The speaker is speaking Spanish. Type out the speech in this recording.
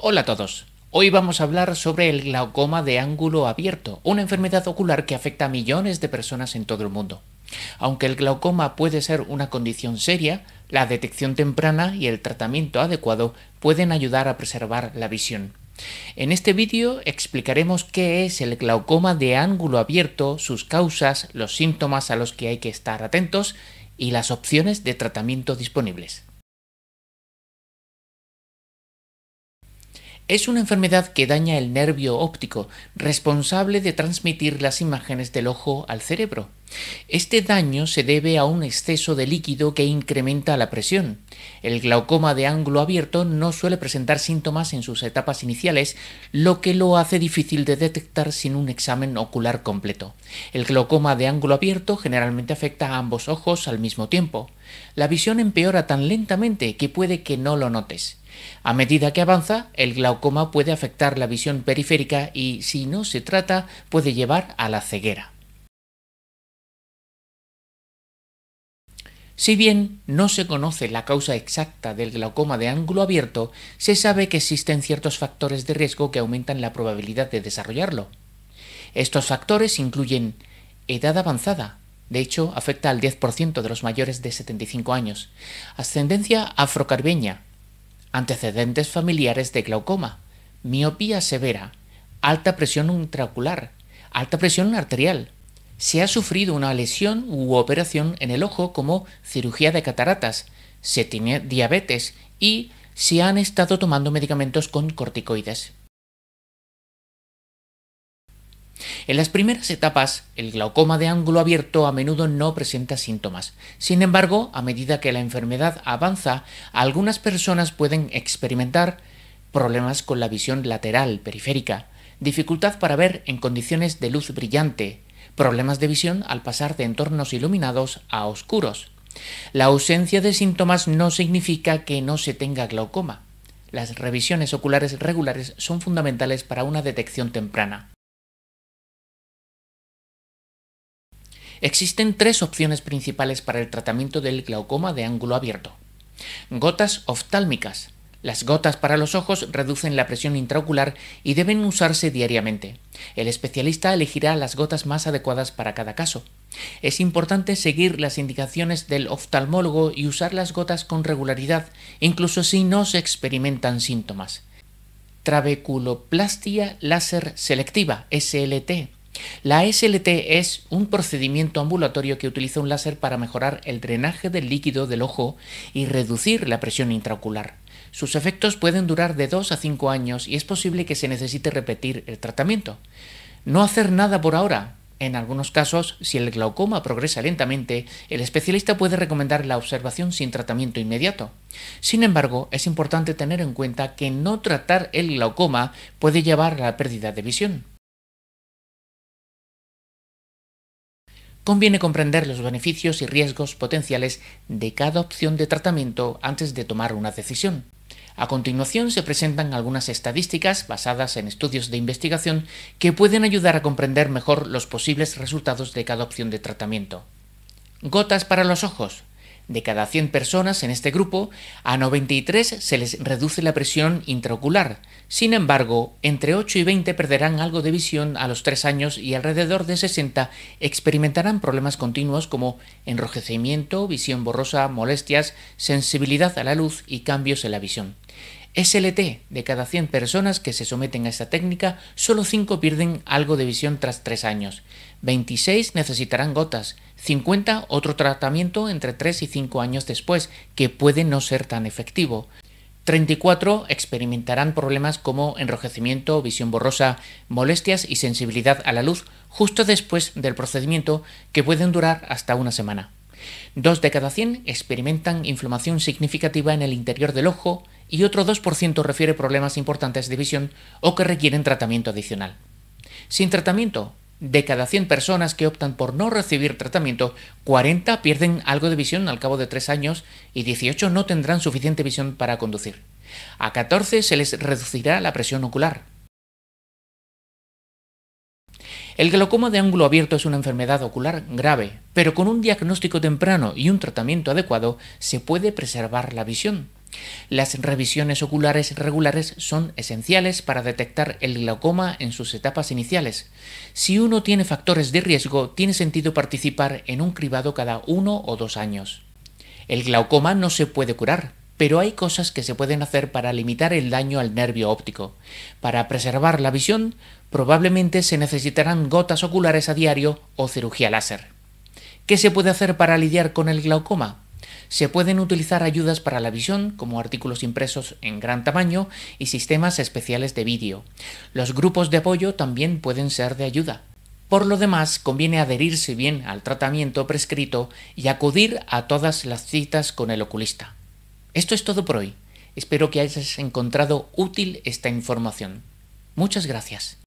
Hola a todos. Hoy vamos a hablar sobre el glaucoma de ángulo abierto, una enfermedad ocular que afecta a millones de personas en todo el mundo. Aunque el glaucoma puede ser una condición seria, la detección temprana y el tratamiento adecuado pueden ayudar a preservar la visión. En este vídeo explicaremos qué es el glaucoma de ángulo abierto, sus causas, los síntomas a los que hay que estar atentos y las opciones de tratamiento disponibles. Es una enfermedad que daña el nervio óptico, responsable de transmitir las imágenes del ojo al cerebro. Este daño se debe a un exceso de líquido que incrementa la presión. El glaucoma de ángulo abierto no suele presentar síntomas en sus etapas iniciales, lo que lo hace difícil de detectar sin un examen ocular completo. El glaucoma de ángulo abierto generalmente afecta a ambos ojos al mismo tiempo. La visión empeora tan lentamente que puede que no lo notes. A medida que avanza, el glaucoma puede afectar la visión periférica y, si no se trata, puede llevar a la ceguera. Si bien no se conoce la causa exacta del glaucoma de ángulo abierto, se sabe que existen ciertos factores de riesgo que aumentan la probabilidad de desarrollarlo. Estos factores incluyen edad avanzada, de hecho afecta al 10% de los mayores de 75 años, ascendencia afrocarbeña, antecedentes familiares de glaucoma, miopía severa, alta presión intraocular, alta presión arterial. Se ha sufrido una lesión u operación en el ojo como cirugía de cataratas, se tiene diabetes y se han estado tomando medicamentos con corticoides. En las primeras etapas, el glaucoma de ángulo abierto a menudo no presenta síntomas. Sin embargo, a medida que la enfermedad avanza, algunas personas pueden experimentar problemas con la visión lateral periférica, dificultad para ver en condiciones de luz brillante, problemas de visión al pasar de entornos iluminados a oscuros. La ausencia de síntomas no significa que no se tenga glaucoma. Las revisiones oculares regulares son fundamentales para una detección temprana. Existen tres opciones principales para el tratamiento del glaucoma de ángulo abierto. Gotas oftálmicas. Las gotas para los ojos reducen la presión intraocular y deben usarse diariamente. El especialista elegirá las gotas más adecuadas para cada caso. Es importante seguir las indicaciones del oftalmólogo y usar las gotas con regularidad, incluso si no se experimentan síntomas. Trabeculoplastia láser selectiva, SLT, la SLT es un procedimiento ambulatorio que utiliza un láser para mejorar el drenaje del líquido del ojo y reducir la presión intraocular. Sus efectos pueden durar de 2 a 5 años y es posible que se necesite repetir el tratamiento. No hacer nada por ahora. En algunos casos, si el glaucoma progresa lentamente, el especialista puede recomendar la observación sin tratamiento inmediato. Sin embargo, es importante tener en cuenta que no tratar el glaucoma puede llevar a la pérdida de visión. conviene comprender los beneficios y riesgos potenciales de cada opción de tratamiento antes de tomar una decisión. A continuación se presentan algunas estadísticas basadas en estudios de investigación que pueden ayudar a comprender mejor los posibles resultados de cada opción de tratamiento. Gotas para los ojos. De cada 100 personas en este grupo, a 93 se les reduce la presión intraocular. Sin embargo, entre 8 y 20 perderán algo de visión a los 3 años y alrededor de 60 experimentarán problemas continuos como enrojecimiento, visión borrosa, molestias, sensibilidad a la luz y cambios en la visión. SLT, de cada 100 personas que se someten a esta técnica, solo 5 pierden algo de visión tras 3 años. 26 necesitarán gotas, 50 otro tratamiento entre 3 y 5 años después, que puede no ser tan efectivo. 34 experimentarán problemas como enrojecimiento, visión borrosa, molestias y sensibilidad a la luz justo después del procedimiento que pueden durar hasta una semana. 2 de cada 100 experimentan inflamación significativa en el interior del ojo y otro 2% refiere problemas importantes de visión o que requieren tratamiento adicional. Sin tratamiento, de cada 100 personas que optan por no recibir tratamiento, 40 pierden algo de visión al cabo de 3 años y 18 no tendrán suficiente visión para conducir. A 14 se les reducirá la presión ocular. El glaucoma de ángulo abierto es una enfermedad ocular grave, pero con un diagnóstico temprano y un tratamiento adecuado se puede preservar la visión. Las revisiones oculares regulares son esenciales para detectar el glaucoma en sus etapas iniciales. Si uno tiene factores de riesgo, tiene sentido participar en un cribado cada uno o dos años. El glaucoma no se puede curar, pero hay cosas que se pueden hacer para limitar el daño al nervio óptico. Para preservar la visión, probablemente se necesitarán gotas oculares a diario o cirugía láser. ¿Qué se puede hacer para lidiar con el glaucoma? Se pueden utilizar ayudas para la visión, como artículos impresos en gran tamaño y sistemas especiales de vídeo. Los grupos de apoyo también pueden ser de ayuda. Por lo demás, conviene adherirse bien al tratamiento prescrito y acudir a todas las citas con el oculista. Esto es todo por hoy. Espero que hayas encontrado útil esta información. Muchas gracias.